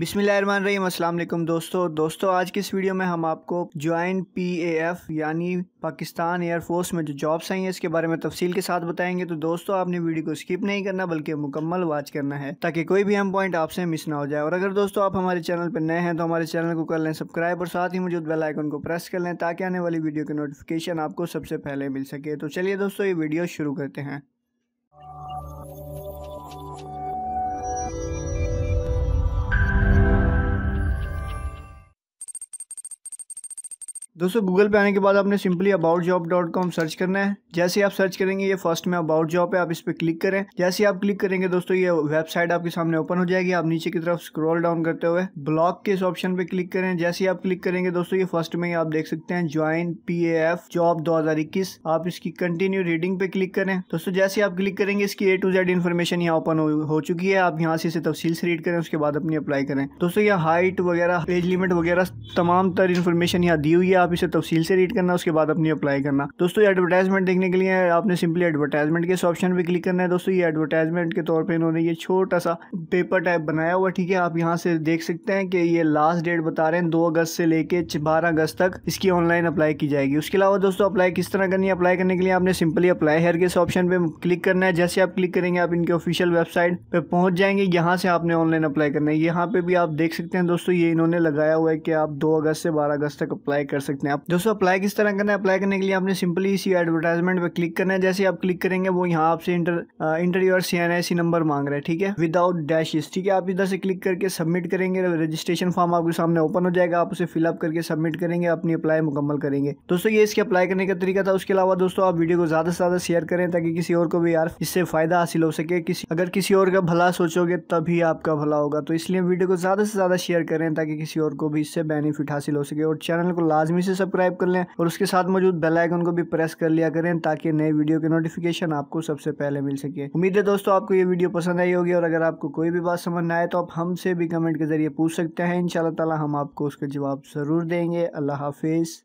बिसमीम अल्लाम दोस्तों दोस्तों आज की इस वीडियो में हम आपको ज्वाइन पी एफ़ यानी पाकिस्तान एयरफोर्स में जो जॉब्स आई हैं इसके बारे में तफसील के साथ बताएंगे तो दोस्तों आपने वीडियो को स्किप नहीं करना बल्कि मुकम्मल वाच करना है ताकि कोई भी हम पॉइंट आपसे मिस ना हो जाए और अगर दोस्तों आप हमारे चैनल पर नए हैं तो हमारे चैनल को कर लें सब्सक्राइब और साथ ही मौजूद बेलाइकन को प्रेस कर लें ताकि आने वाली वीडियो की नोटिफिकेशन आपको सबसे पहले मिल सके तो चलिए दोस्तों ये वीडियो शुरू करते हैं दोस्तों गूगल पे आने के बाद आपने simply about job dot com search करना है जैसे आप सर्च करेंगे ये फर्स्ट में अबाउट जॉब है आप इस पर क्लिक करें जैसे आप क्लिक करेंगे दोस्तों ये वेबसाइट आपके सामने ओपन हो जाएगी आप नीचे की तरफ स्क्रॉल डाउन करते हुए ब्लॉक के इस ऑप्शन पे क्लिक करें जैसे आप क्लिक करेंगे दोस्तों ये फर्स्ट में आप देख सकते हैं ज्वाइन पी जॉब दो आप इसकी कंटिन्यू रीडिंग पे क्लिक करें दोस्तों जैसे आप क्लिक करेंगे इसकी ए टू जेड इन्फॉर्मेशन यहाँ ओपन हो चुकी है आप यहाँ से इसे तफसील से रीड करें उसके बाद अपनी अप्लाई करें दोस्तों यहाँ हाइट वगैरह एज लिमिट वगैरह तमाम तर इन्फॉर्मेशन यहाँ दी हुई है आप इसे तफसील से रीड करना उसके बाद अपनी अप्लाई करना दोस्तों एडवर्टाइजमेंट देखने के लिए आपने सिंपली एडवर्टाइजमेंट के ऑप्शन पर क्लिक करना है दोस्तों ये एडवर्टाइजमेंट के तौर पर इन्होंने ये छोटा सा पेपर टाइप बनाया हुआ ठीक है आप यहाँ से देख सकते हैं कि ये लास्ट डेट बता रहे हैं दो अगस्त से लेके बारह अगस्त तक इसकी ऑनलाइन अप्लाई की जाएगी उसके अलावा दोस्तों अप्लाई किस तरह करनी है अप्लाई करने के लिए आपने सिंपली अप्लाई हेयर के ऑप्शन पे क्लिक करना है जैसे आप क्लिक करेंगे आप इनके ऑफिशियल वेबसाइट पे पहुंच जाएंगे यहाँ से आपने ऑनलाइन अप्लाई करना है यहाँ पे भी आप देख सकते हैं दोस्तों ये इन्होंने लगाया हुआ है कि आप दो अगस्त से बारह अगस्त तक अप्लाई कर सकते सकते हैं आप दोस्तों अप्लाई किस तरह करना है अप्लाई करने के लिए आपने सिंपली इसी एडवर्टाइजमेंट पर क्लिक करना है जैसे आप क्लिक करेंगे वो यहाँ आपसे enter enter C N I number मांग रहे हैं ठीक है विदाउट डैशेस ठीक है आप इधर से क्लिक करके सबमिट करेंगे रजिस्ट्रेशन फॉर्म आपके सामने ओपन हो जाएगा आप उसे फिलअप करके सबमिट करेंगे अपनी अप्लाई मुकम्मल करेंगे दोस्तों ये इसके अप्लाई करने का तरीका था उसके अलावा दोस्तों आप वीडियो को ज्यादा से ज्यादा शेयर करें ताकि किसी और को भी यार इससे फायदा हासिल हो सके किसी अगर किसी और का भला सोचोगे तभी आपका भला होगा तो इसलिए वीडियो को ज्यादा से ज्यादा शेयर करें ताकि किसी और को भी इससे बेनिफिट हासिल हो सके और चैनल को लाजमी भी से सब्सक्राइब कर लें और उसके साथ मौजूद बेल आइकन को भी प्रेस कर लिया करें ताकि नए वीडियो की नोटिफिकेशन आपको सबसे पहले मिल सके उम्मीद है दोस्तों आपको ये वीडियो पसंद आई होगी और अगर आपको कोई भी बात समझ ना आए तो आप हमसे भी कमेंट के जरिए पूछ सकते हैं इन ताला हम आपको उसका जवाब ज़रूर देंगे अल्लाह हाफिज़